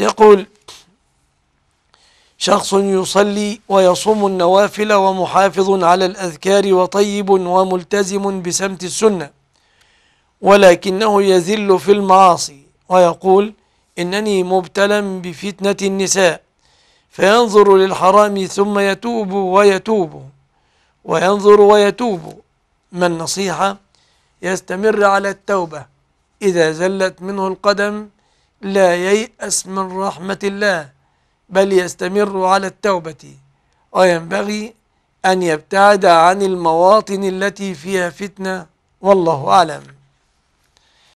يقول شخص يصلي ويصوم النوافل ومحافظ على الأذكار وطيب وملتزم بسمت السنة ولكنه يذل في المعاصي ويقول إنني مبتلى بفتنة النساء فينظر للحرام ثم يتوب ويتوب وينظر ويتوب ما النصيحة؟ يستمر على التوبة إذا زلت منه القدم لا ييأس من رحمة الله بل يستمر على التوبة وينبغي أن يبتعد عن المواطن التي فيها فتنة والله أعلم